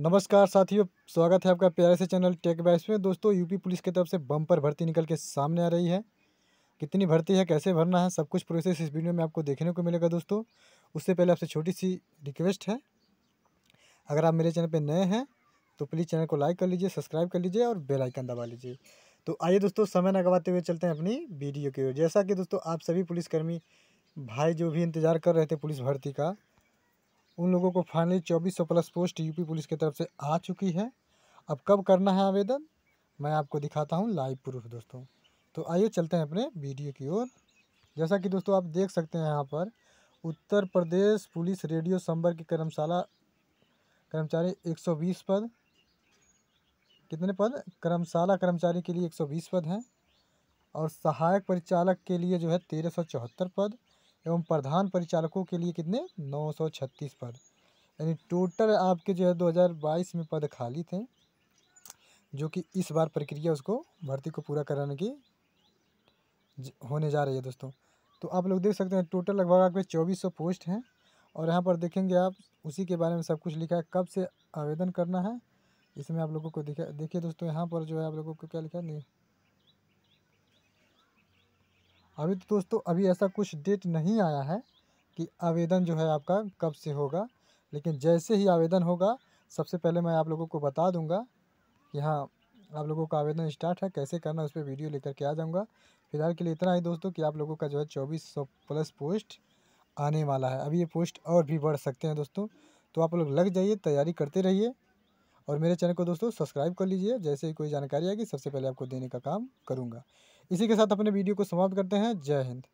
नमस्कार साथियों स्वागत है आपका प्यारे से चैनल टेक बैस में दोस्तों यूपी पुलिस की तरफ से बम्पर भर्ती निकल के सामने आ रही है कितनी भर्ती है कैसे भरना है सब कुछ प्रोसेस इस वीडियो में आपको देखने को मिलेगा दोस्तों उससे पहले आपसे छोटी सी रिक्वेस्ट है अगर आप मेरे चैनल पर नए हैं तो प्लीज़ चैनल को लाइक कर लीजिए सब्सक्राइब कर लीजिए और बेलाइकन दबा लीजिए तो आइए दोस्तों समय न गवाते हुए चलते हैं अपनी वीडियो की ओर जैसा कि दोस्तों आप सभी पुलिसकर्मी भाई जो भी इंतज़ार कर रहे थे पुलिस भर्ती का उन लोगों को फाइनली चौबीस सौ प्लस पोस्ट यूपी पुलिस की तरफ से आ चुकी है अब कब करना है आवेदन मैं आपको दिखाता हूँ लाइव प्रूफ दोस्तों तो आइए चलते हैं अपने वीडियो की ओर जैसा कि दोस्तों आप देख सकते हैं यहाँ पर उत्तर प्रदेश पुलिस रेडियो संबर की कर्मशाला कर्मचारी 120 पद कितने पद कर्मशाला कर्मचारी के लिए 120 पद हैं और सहायक परिचालक के लिए जो है तेरह पद एवं प्रधान परिचालकों के लिए कितने छत्तीस पद यानी टोटल आपके जो है बाईस में पद खाली थे जो कि इस बार प्रक्रिया उसको भर्ती को पूरा कराने की होने जा रही है दोस्तों तो आप लोग देख सकते हैं टोटल लगभग आपके चौबीस सौ पोस्ट हैं और यहाँ पर देखेंगे आप उसी के बारे में सब कुछ लिखा है कब से आवेदन करना है इसमें आप लोगों को देखिए दोस्तों यहाँ पर जो है आप लोगों को क्या लिखा है नहीं अभी तो दोस्तों अभी ऐसा कुछ डेट नहीं आया है कि आवेदन जो है आपका कब से होगा लेकिन जैसे ही आवेदन होगा सबसे पहले मैं आप लोगों को बता दूंगा कि हाँ आप लोगों का आवेदन स्टार्ट है कैसे करना उस पर वीडियो लेकर के आ जाऊँगा फिलहाल के लिए इतना ही दोस्तों कि आप लोगों का जो है चौबीस सौ प्लस पोस्ट आने वाला है अभी ये पोस्ट और भी बढ़ सकते हैं दोस्तों तो आप लोग लग जाइए तैयारी करते रहिए और मेरे चैनल को दोस्तों सब्सक्राइब कर लीजिए जैसे ही कोई जानकारी आएगी सबसे पहले आपको देने का काम करूँगा इसी के साथ अपने वीडियो को समाप्त करते हैं जय हिंद